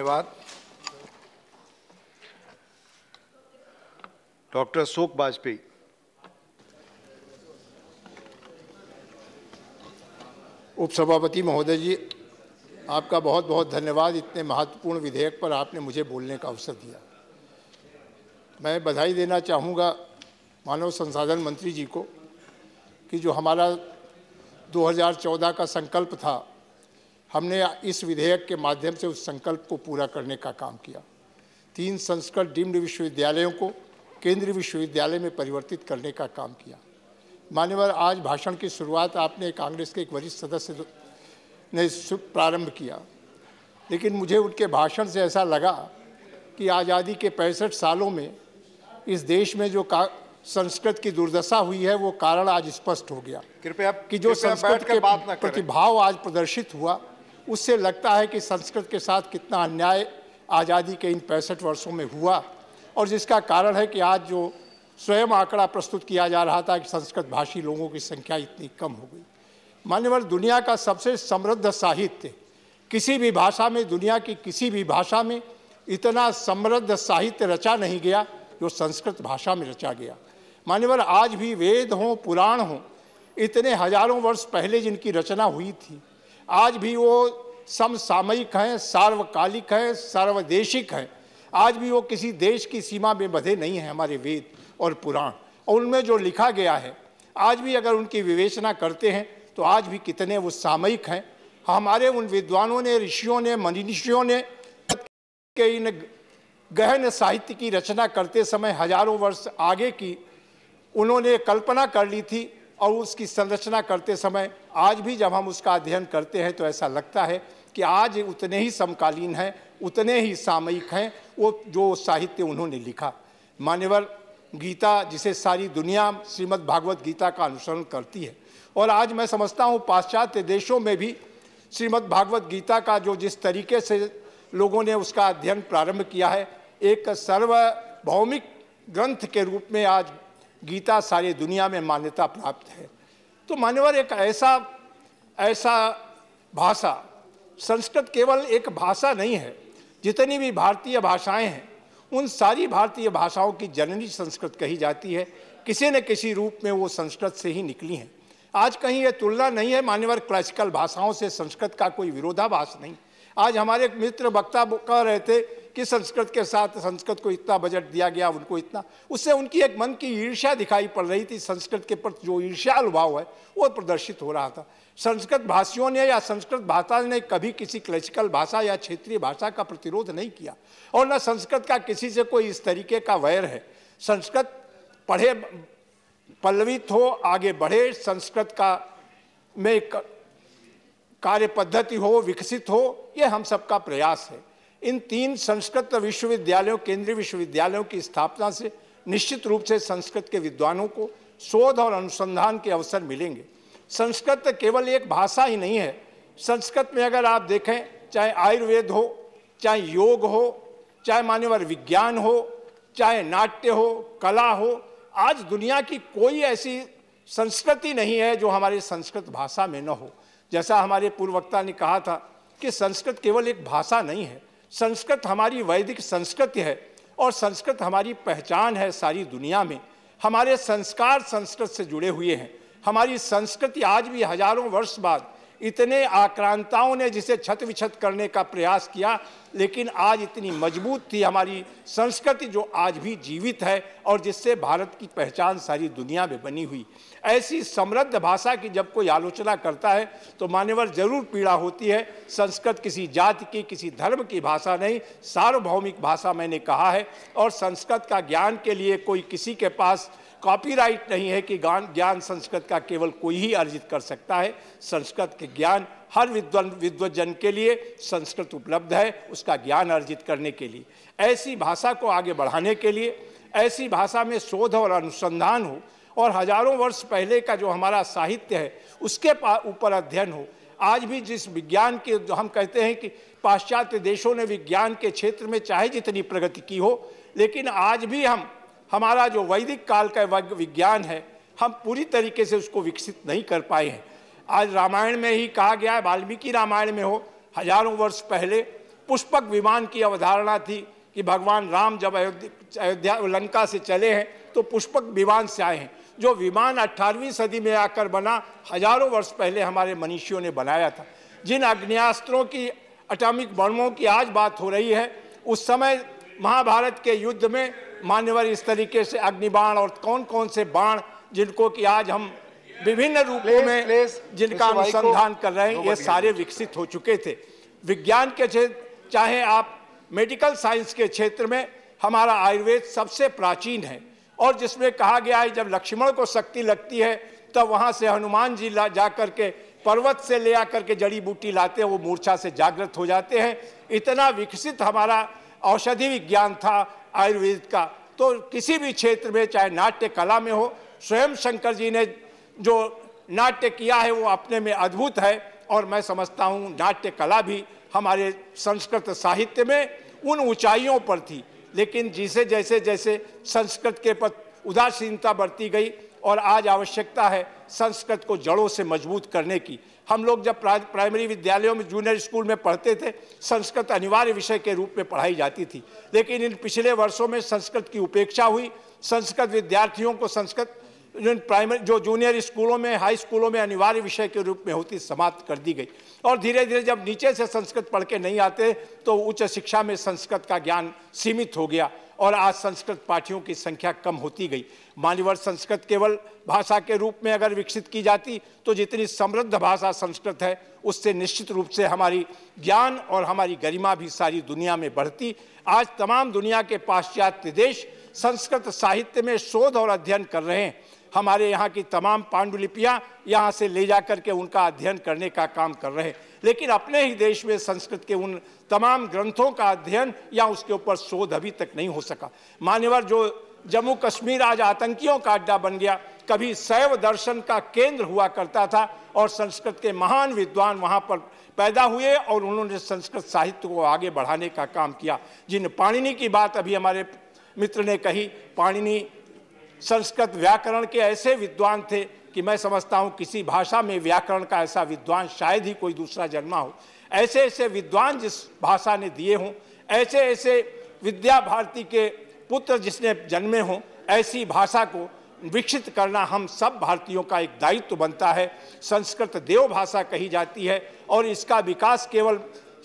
धन्यवाद डॉक्टर अशोक वाजपेयी उपसभापति महोदय जी आपका बहुत बहुत धन्यवाद इतने महत्वपूर्ण विधेयक पर आपने मुझे बोलने का अवसर दिया मैं बधाई देना चाहूँगा मानव संसाधन मंत्री जी को कि जो हमारा 2014 का संकल्प था हमने इस विधेयक के माध्यम से उस संकल्प को पूरा करने का काम किया तीन संस्कृत डीम्ड विश्वविद्यालयों को केंद्रीय विश्वविद्यालय में परिवर्तित करने का काम किया मान्यवर आज भाषण की शुरुआत आपने कांग्रेस के एक वरिष्ठ सदस्य ने प्रारंभ किया लेकिन मुझे उनके भाषण से ऐसा लगा कि आज़ादी के पैंसठ सालों में इस देश में जो का संस्कृत की दुर्दशा हुई है वो कारण आज स्पष्ट हो गया कृपया कि जो संस्कृत के बात प्रतिभाव आज प्रदर्शित हुआ उससे लगता है कि संस्कृत के साथ कितना अन्याय आज़ादी के इन पैंसठ वर्षों में हुआ और जिसका कारण है कि आज जो स्वयं आंकड़ा प्रस्तुत किया जा रहा था कि संस्कृत भाषी लोगों की संख्या इतनी कम हो गई मान्यवर दुनिया का सबसे समृद्ध साहित्य किसी भी भाषा में दुनिया की किसी भी भाषा में इतना समृद्ध साहित्य रचा नहीं गया जो संस्कृत भाषा में रचा गया मान्यवर आज भी वेद हों पुराण हों इतने हजारों वर्ष पहले जिनकी रचना हुई थी आज भी वो समसामयिक हैं सार्वकालिक हैं सार्वदेशिक हैं आज भी वो किसी देश की सीमा में बधे नहीं हैं हमारे वेद और पुराण और उनमें जो लिखा गया है आज भी अगर उनकी विवेचना करते हैं तो आज भी कितने वो सामयिक हैं हमारे उन विद्वानों ने ऋषियों ने मनीषियों ने के इन गहन साहित्य की रचना करते समय हजारों वर्ष आगे की उन्होंने कल्पना कर ली थी और उसकी संरचना करते समय आज भी जब हम उसका अध्ययन करते हैं तो ऐसा लगता है कि आज उतने ही समकालीन हैं उतने ही सामयिक हैं वो जो साहित्य उन्होंने लिखा मान्यवर गीता जिसे सारी दुनिया श्रीमद् भागवत गीता का अनुसरण करती है और आज मैं समझता हूँ पाश्चात्य देशों में भी श्रीमद् भागवत गीता का जो जिस तरीके से लोगों ने उसका अध्ययन प्रारंभ किया है एक सर्वभौमिक ग्रंथ के रूप में आज गीता सारी दुनिया में मान्यता प्राप्त है तो मान्यवर एक ऐसा ऐसा भाषा संस्कृत केवल एक भाषा नहीं है जितनी भी भारतीय भाषाएं हैं उन सारी भारतीय भाषाओं की जननी संस्कृत कही जाती है किसी न किसी रूप में वो संस्कृत से ही निकली हैं आज कहीं ये तुलना नहीं है मान्यवर क्लासिकल भाषाओं से संस्कृत का कोई विरोधाभास नहीं आज हमारे एक मित्र वक्ता कह रहे थे कि संस्कृत के साथ संस्कृत को इतना बजट दिया गया उनको इतना उससे उनकी एक मन की ईर्ष्या दिखाई पड़ रही थी संस्कृत के प्रति जो ईर्ष्याल भाव है वो प्रदर्शित हो रहा था संस्कृत भाषियों ने या संस्कृत भाषा ने कभी किसी क्लचिकल भाषा या क्षेत्रीय भाषा का प्रतिरोध नहीं किया और न संस्कृत का किसी से कोई इस तरीके का वैर है संस्कृत पढ़े पल्लवित हो आगे बढ़े संस्कृत का में कार्य पद्धति हो विकसित हो ये हम सबका प्रयास है इन तीन संस्कृत विश्वविद्यालयों केंद्रीय विश्वविद्यालयों की स्थापना से निश्चित रूप से संस्कृत के विद्वानों को शोध और अनुसंधान के अवसर मिलेंगे संस्कृत केवल एक भाषा ही नहीं है संस्कृत में अगर आप देखें चाहे आयुर्वेद हो चाहे योग हो चाहे मान्यवर विज्ञान हो चाहे नाट्य हो कला हो आज दुनिया की कोई ऐसी संस्कृति नहीं है जो हमारे संस्कृत भाषा में न हो जैसा हमारे पूर्ववक्ता ने कहा था कि संस्कृत केवल एक भाषा नहीं है संस्कृत हमारी वैदिक संस्कृति है और संस्कृत हमारी पहचान है सारी दुनिया में हमारे संस्कार संस्कृत से जुड़े हुए हैं हमारी संस्कृति आज भी हजारों वर्ष बाद इतने आक्रांताओं ने जिसे छत विछत करने का प्रयास किया लेकिन आज इतनी मजबूत थी हमारी संस्कृति जो आज भी जीवित है और जिससे भारत की पहचान सारी दुनिया में बनी हुई ऐसी समृद्ध भाषा की जब कोई आलोचना करता है तो मान्यवर जरूर पीड़ा होती है संस्कृत किसी जाति की किसी धर्म की भाषा नहीं सार्वभौमिक भाषा मैंने कहा है और संस्कृत का ज्ञान के लिए कोई किसी के पास कॉपीराइट नहीं है कि गान ज्ञान संस्कृत का केवल कोई ही अर्जित कर सकता है संस्कृत के ज्ञान हर विद्वान विद्वजन के लिए संस्कृत उपलब्ध है उसका ज्ञान अर्जित करने के लिए ऐसी भाषा को आगे बढ़ाने के लिए ऐसी भाषा में शोध और अनुसंधान हो और हजारों वर्ष पहले का जो हमारा साहित्य है उसके ऊपर अध्ययन हो आज भी जिस विज्ञान के जो हम कहते हैं कि पाश्चात्य देशों ने विज्ञान के क्षेत्र में चाहे जितनी प्रगति की हो लेकिन आज भी हम हमारा जो वैदिक काल का विज्ञान है हम पूरी तरीके से उसको विकसित नहीं कर पाए हैं आज रामायण में ही कहा गया है वाल्मीकि रामायण में हो हजारों वर्ष पहले पुष्पक विमान की अवधारणा थी कि भगवान राम जब अयोध्या लंका से चले हैं तो पुष्पक विमान से आए हैं जो विमान 18वीं सदी में आकर बना हजारों वर्ष पहले हमारे मनीषियों ने बनाया था जिन अग्नियास्त्रों की अटामिक बर्मों की आज बात हो रही है उस समय महाभारत के युद्ध में मान्यवर इस तरीके से अग्निबाण और कौन कौन से बाण जिनको कि आज हम विभिन्न रूपों में प्लेस, जिनका अनुसंधान कर रहे हैं ये सारे विकसित हो चुके थे विज्ञान के क्षेत्र चाहे आप मेडिकल साइंस के क्षेत्र में हमारा आयुर्वेद सबसे प्राचीन है और जिसमें कहा गया है जब लक्ष्मण को शक्ति लगती है तब वहाँ से हनुमान जी ला जा करके पर्वत से ले आकर के जड़ी बूटी लाते हैं वो मूर्छा से जागृत हो जाते हैं इतना विकसित हमारा औषधि विज्ञान था आयुर्वेद का तो किसी भी क्षेत्र में चाहे नाट्य कला में हो स्वयं शंकर जी ने जो नाट्य किया है वो अपने में अद्भुत है और मैं समझता हूँ नाट्य कला भी हमारे संस्कृत साहित्य में उन ऊंचाइयों पर थी लेकिन जिसे जैसे जैसे संस्कृत के पर उदासीनता बढ़ती गई और आज आवश्यकता है संस्कृत को जड़ों से मजबूत करने की हम लोग जब प्राइमरी विद्यालयों में जूनियर स्कूल में पढ़ते थे संस्कृत अनिवार्य विषय के रूप में पढ़ाई जाती थी लेकिन इन पिछले वर्षों में संस्कृत की उपेक्षा हुई संस्कृत विद्यार्थियों को संस्कृत जिन प्राइमरी जो जूनियर स्कूलों में हाई स्कूलों में अनिवार्य विषय के रूप में होती समाप्त कर दी गई और धीरे धीरे जब नीचे से संस्कृत पढ़ के नहीं आते तो उच्च शिक्षा में संस्कृत का ज्ञान सीमित हो गया और आज संस्कृत पाठियों की संख्या कम होती गई मान्यवर संस्कृत केवल भाषा के रूप में अगर विकसित की जाती तो जितनी समृद्ध भाषा संस्कृत है उससे निश्चित रूप से हमारी ज्ञान और हमारी गरिमा भी सारी दुनिया में बढ़ती आज तमाम दुनिया के पाश्चात्य देश संस्कृत साहित्य में शोध और अध्ययन कर रहे हैं हमारे यहाँ की तमाम पांडुलिपियाँ यहाँ से ले जा करके उनका अध्ययन करने का काम कर रहे हैं लेकिन अपने ही देश में संस्कृत के उन तमाम ग्रंथों का अध्ययन या उसके ऊपर शोध अभी तक नहीं हो सका मान्यवर जो जम्मू कश्मीर आज आतंकियों का अड्डा बन गया कभी शैव दर्शन का केंद्र हुआ करता था और संस्कृत के महान विद्वान वहाँ पर पैदा हुए और उन्होंने संस्कृत साहित्य को आगे बढ़ाने का काम किया जिन पाणिनि की बात अभी हमारे मित्र ने कही पाणिनि संस्कृत व्याकरण के ऐसे विद्वान थे कि मैं समझता हूँ किसी भाषा में व्याकरण का ऐसा विद्वान शायद ही कोई दूसरा जन्मा हो ऐसे ऐसे विद्वान जिस भाषा ने दिए हों ऐसे ऐसे विद्या भारती के पुत्र जिसने जन्मे हों ऐसी भाषा को विकसित करना हम सब भारतीयों का एक दायित्व बनता है संस्कृत देव भाषा कही जाती है और इसका विकास केवल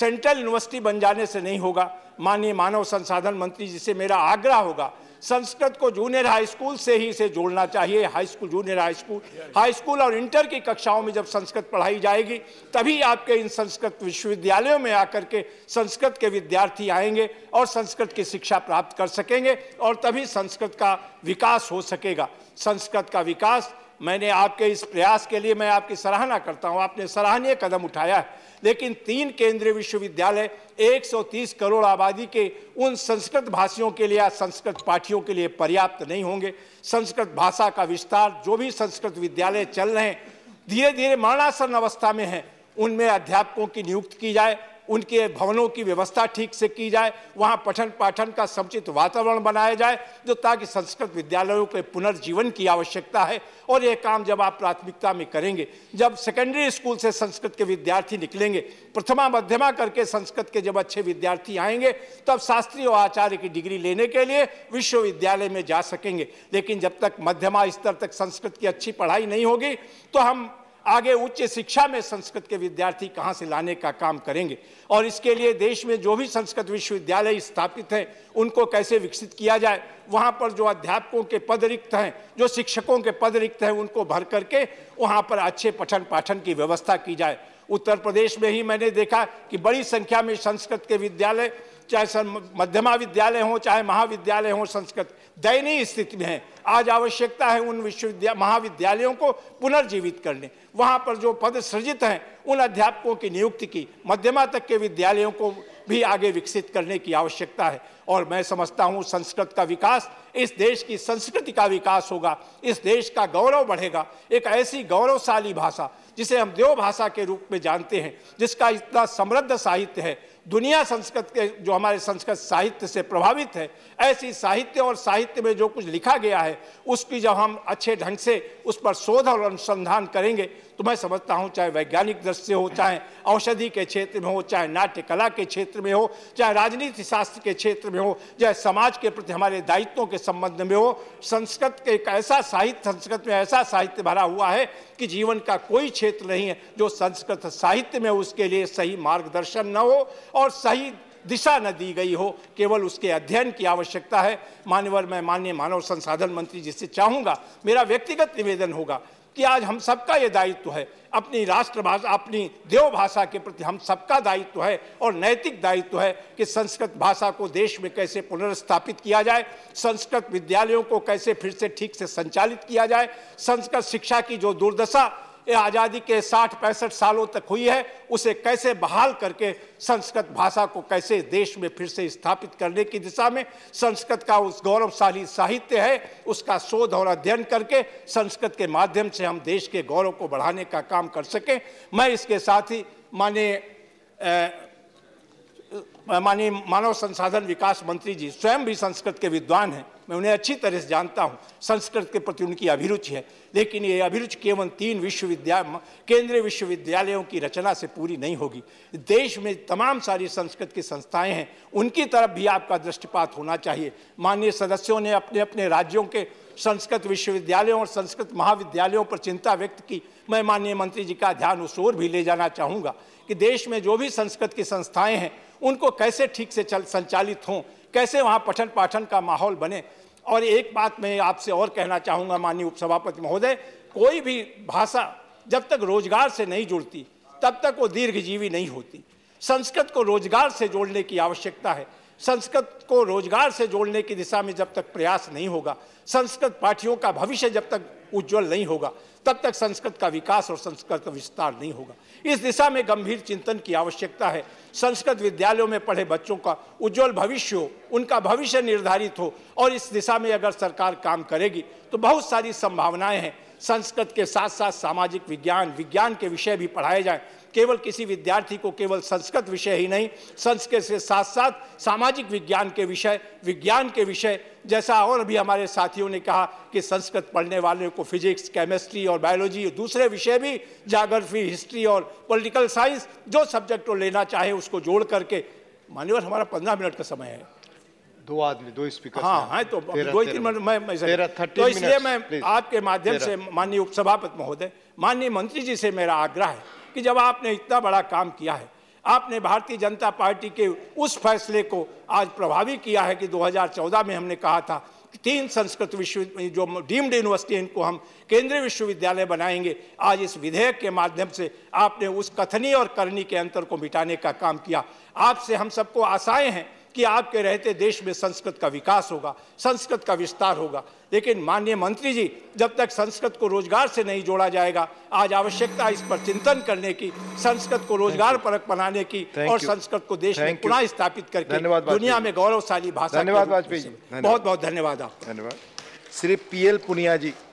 सेंट्रल यूनिवर्सिटी बन जाने से नहीं होगा माननीय मानव संसाधन मंत्री जी से मेरा आग्रह होगा संस्कृत को जूनियर हाई स्कूल से ही इसे जोड़ना चाहिए high school junior high school high school और इंटर की कक्षाओं में जब संस्कृत पढ़ाई जाएगी तभी आपके इन संस्कृत विश्वविद्यालयों में आकर के संस्कृत के विद्यार्थी आएंगे और संस्कृत की शिक्षा प्राप्त कर सकेंगे और तभी संस्कृत का विकास हो सकेगा संस्कृत का विकास मैंने आपके इस प्रयास के लिए मैं आपकी सराहना करता हूं आपने सराहनीय कदम उठाया है लेकिन तीन केंद्रीय विश्वविद्यालय 130 करोड़ आबादी के उन संस्कृत भाषियों के लिए या संस्कृत पाठियों के लिए पर्याप्त नहीं होंगे संस्कृत भाषा का विस्तार जो भी संस्कृत विद्यालय चल रहे हैं धीरे धीरे मरणासन अवस्था में है उनमें अध्यापकों की नियुक्ति की जाए उनके भवनों की व्यवस्था ठीक से की जाए वहाँ पठन पाठन का समुचित वातावरण बनाया जाए जो ताकि संस्कृत विद्यालयों के पुनर्जीवन की आवश्यकता है और यह काम जब आप प्राथमिकता में करेंगे जब सेकेंडरी स्कूल से संस्कृत के विद्यार्थी निकलेंगे प्रथमा मध्यमा करके संस्कृत के जब अच्छे विद्यार्थी आएंगे तब शास्त्रीय और आचार्य की डिग्री लेने के लिए विश्वविद्यालय में जा सकेंगे लेकिन जब तक मध्यमा स्तर तक संस्कृत की अच्छी पढ़ाई नहीं होगी तो हम आगे उच्च शिक्षा में संस्कृत के विद्यार्थी कहाँ से लाने का काम करेंगे और इसके लिए देश में जो भी संस्कृत विश्वविद्यालय स्थापित हैं उनको कैसे विकसित किया जाए वहाँ पर जो अध्यापकों के पद रिक्त हैं जो शिक्षकों के पद रिक्त हैं उनको भर करके वहाँ पर अच्छे पठन पाठन की व्यवस्था की जाए उत्तर प्रदेश में ही मैंने देखा कि बड़ी संख्या में संस्कृत के विद्यालय चाहे मध्यमा विद्यालय हों चाहे महाविद्यालय हों संस्कृत दयनीय स्थिति में है आज आवश्यकता है उन विश्वविद्या महाविद्यालयों को पुनर्जीवित करने वहाँ पर जो पद सृजित हैं उन अध्यापकों की नियुक्ति की मध्यमा तक के विद्यालयों को भी आगे विकसित करने की आवश्यकता है और मैं समझता हूँ संस्कृत का विकास इस देश की संस्कृति का विकास होगा इस देश का गौरव बढ़ेगा एक ऐसी गौरवशाली भाषा जिसे हम देव भाषा के रूप में जानते हैं जिसका इतना समृद्ध साहित्य है दुनिया संस्कृत के जो हमारे संस्कृत साहित्य से प्रभावित है ऐसी साहित्य और साहित्य में जो कुछ लिखा गया है उसकी जब हम अच्छे ढंग से उस पर शोध और अनुसंधान करेंगे तो मैं समझता हूँ चाहे वैज्ञानिक दृष्टि हो चाहे औषधि के क्षेत्र में हो चाहे नाट्य कला के क्षेत्र में हो चाहे राजनीति शास्त्र के क्षेत्र में हो चाहे समाज के प्रति हमारे दायित्वों के संबंध में हो संस्कृत के एक ऐसा साहित्य संस्कृत में ऐसा साहित्य भरा हुआ है कि जीवन का कोई क्षेत्र नहीं है जो संस्कृत साहित्य में उसके लिए सही मार्गदर्शन न हो और सही दिशा न दी गई हो केवल उसके अध्ययन की आवश्यकता है मान्यवर मैं मान्य मानव संसाधन मंत्री जिससे चाहूँगा मेरा व्यक्तिगत निवेदन होगा कि आज हम सबका ये दायित्व है अपनी राष्ट्रभाषा अपनी देवभाषा के प्रति हम सबका दायित्व है और नैतिक दायित्व है कि संस्कृत भाषा को देश में कैसे पुनर्स्थापित किया जाए संस्कृत विद्यालयों को कैसे फिर से ठीक से संचालित किया जाए संस्कृत शिक्षा की जो दुर्दशा ये आज़ादी के साठ पैंसठ सालों तक हुई है उसे कैसे बहाल करके संस्कृत भाषा को कैसे देश में फिर से स्थापित करने की दिशा में संस्कृत का उस गौरवशाली साहित्य है उसका शोध और अध्ययन करके संस्कृत के माध्यम से हम देश के गौरव को बढ़ाने का काम कर सकें मैं इसके साथ ही माने माननीय मानव संसाधन विकास मंत्री जी स्वयं भी संस्कृत के विद्वान हैं मैं उन्हें अच्छी तरह से जानता हूँ संस्कृत के प्रति उनकी अभिरुचि है लेकिन ये अभिरुचि केवल तीन विश्वविद्यालय केंद्रीय विश्वविद्यालयों की रचना से पूरी नहीं होगी देश में तमाम सारी संस्कृत की संस्थाएं हैं उनकी तरफ भी आपका दृष्टिपात होना चाहिए माननीय सदस्यों ने अपने अपने राज्यों के संस्कृत विश्वविद्यालयों और संस्कृत महाविद्यालयों पर चिंता व्यक्त की मैं माननीय मंत्री जी का ध्यान उस ओर भी ले जाना चाहूँगा कि देश में जो भी संस्कृत की संस्थाएँ हैं उनको कैसे ठीक से चल संचालित हों कैसे वहाँ पठन पाठन का माहौल बने और एक बात मैं आपसे और कहना चाहूँगा माननीय उपसभापति महोदय कोई भी भाषा जब तक रोजगार से नहीं जुड़ती तब तक वो दीर्घजीवी नहीं होती संस्कृत को रोजगार से जोड़ने की आवश्यकता है संस्कृत को रोजगार से जोड़ने की दिशा में जब तक प्रयास नहीं होगा संस्कृत पाठियों का भविष्य जब तक उज्जवल नहीं होगा तब तक संस्कृत का विकास और संस्कृत का विस्तार नहीं होगा इस दिशा में गंभीर चिंतन की आवश्यकता है संस्कृत विद्यालयों में पढ़े बच्चों का उज्जवल भविष्य हो उनका भविष्य निर्धारित हो और इस दिशा में अगर सरकार काम करेगी तो बहुत सारी संभावनाएं हैं संस्कृत के साथ साथ सामाजिक विज्ञान विज्ञान के विषय भी पढ़ाए जाएं केवल किसी विद्यार्थी को केवल संस्कृत विषय ही नहीं संस्कृत से साथ साथ सामाजिक विज्ञान के विषय विज्ञान के विषय जैसा और भी हमारे साथियों ने कहा कि संस्कृत पढ़ने वालों को फिजिक्स केमिस्ट्री और बायोलॉजी दूसरे विषय भी जाग्रफी हिस्ट्री और पॉलिटिकल साइंस जो सब्जेक्ट वो लेना चाहे उसको जोड़ करके मान्यवर हमारा पंद्रह मिनट का समय है दो आदमी दो स्पीकर हाँ हैं हाँ, तो दो तीन मिनट मैं मैं तो इसलिए मैं आपके माध्यम से माननीय उपसभापति महोदय माननीय मंत्री जी से मेरा आग्रह है कि जब आपने इतना बड़ा काम किया है आपने भारतीय जनता पार्टी के उस फैसले को आज प्रभावी किया है कि 2014 में हमने कहा था कि तीन संस्कृत विश्व जो डीम्ड यूनिवर्सिटी इनको हम केंद्रीय विश्वविद्यालय बनाएंगे आज इस विधेयक के माध्यम से आपने उस कथनी और करनी के अंतर को मिटाने का काम किया आपसे हम सबको आशाएं हैं कि आपके रहते देश में संस्कृत का विकास होगा संस्कृत का विस्तार होगा लेकिन माननीय मंत्री जी जब तक संस्कृत को रोजगार से नहीं जोड़ा जाएगा आज आवश्यकता इस पर चिंतन करने की संस्कृत को रोजगार परक बनाने की और संस्कृत को देश में पुनः स्थापित करके दुनिया में गौरवशाली भाषा धन्यवाद बहुत बहुत धन्यवाद आप धन्यवाद श्री पी एल पुनिया जी